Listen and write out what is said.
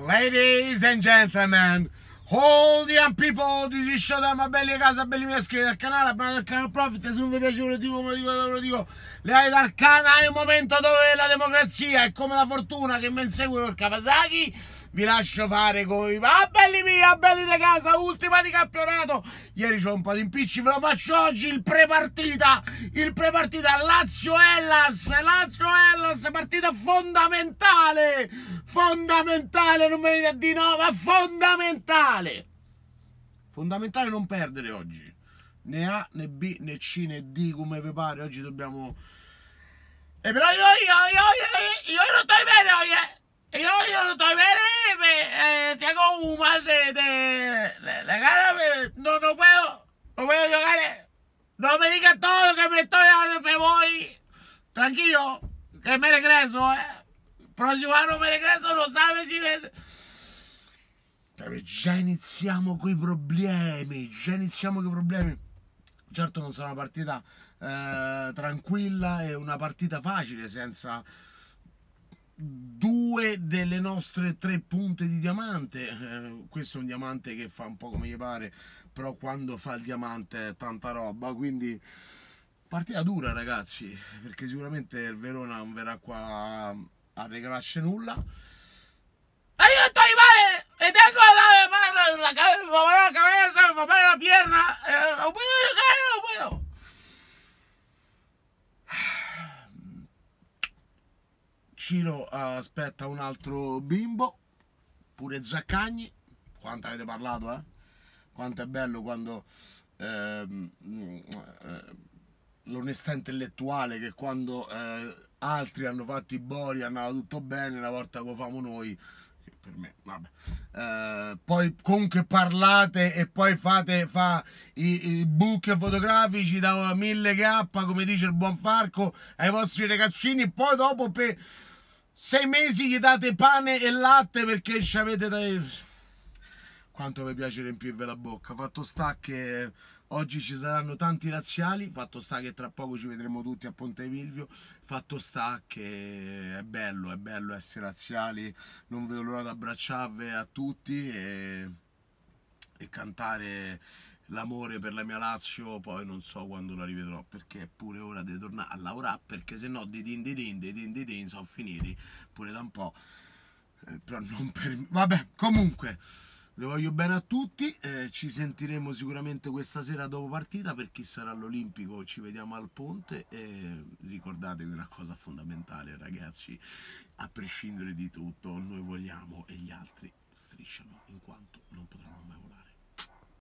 Ladies and gentlemen, all the young people, this is Showtime, belli a casa, belli miei iscriviti al canale, abbonati al canale Profit, se non vi piace ve lo dico, ve lo dico, ve lo dico, le ali d'arcana è un momento dove la democrazia è come la fortuna che mi insegue per Kawasaki, vi lascio fare come vi va. Ah, belli miei, ah, belli da casa, ultima di campionato. Ieri c'ho un po' di impicci, ve lo faccio oggi il prepartita. Il prepartita lazio Ellas, lazio Ellas, partita fondamentale. Fondamentale, non me ne di no, ma fondamentale. Fondamentale non perdere oggi. Né A, né B, né C, né D, come vi pare. Oggi dobbiamo... E però io, io, io, io, io, io non stai bene, io... Y yo, yo tal vez me, eh, tengo un mal de, de, de, de cara, me, no, no puedo, no puedo llorar. No me digas todo lo que me estoy dando, me voy. Tranquilo, que me regreso. Eh. Prossimo anno me regreso, lo sabe si vede. Già iniziamo con i problemi, già iniziamo con i problemi. Certo non sarà una partita eh, tranquilla e una partita facile senza due due delle nostre tre punte di diamante eh, questo è un diamante che fa un po' come gli pare però quando fa il diamante è tanta roba quindi partita dura ragazzi perché sicuramente il Verona non verrà qua a regalarci nulla aiuto Ciro eh, aspetta un altro bimbo, pure Zaccagni, quanto avete parlato, eh? Quanto è bello quando ehm, eh, l'onestà intellettuale che quando eh, altri hanno fatto i bori andava tutto bene, una volta che lo famo noi, per me, vabbè. Eh, poi comunque parlate e poi fate fa i, i book fotografici da mille k come dice il buon Farco ai vostri ragazzini, poi dopo per sei mesi gli date pane e latte perché ci avete da... Quanto mi piace riempirvi la bocca. Fatto sta che oggi ci saranno tanti razziali, fatto sta che tra poco ci vedremo tutti a Ponte Vilvio, fatto sta che è bello, è bello essere razziali, non vedo l'ora di abbracciarvi a tutti e, e cantare l'amore per la mia Lazio poi non so quando la rivedrò perché è pure ora di tornare a lavorare perché se no di din di din di din di din sono finiti pure da un po' eh, però non per vabbè comunque le voglio bene a tutti eh, ci sentiremo sicuramente questa sera dopo partita per chi sarà all'Olimpico ci vediamo al ponte e ricordatevi una cosa fondamentale ragazzi a prescindere di tutto noi vogliamo e gli altri strisciano in quanto non potranno mai volare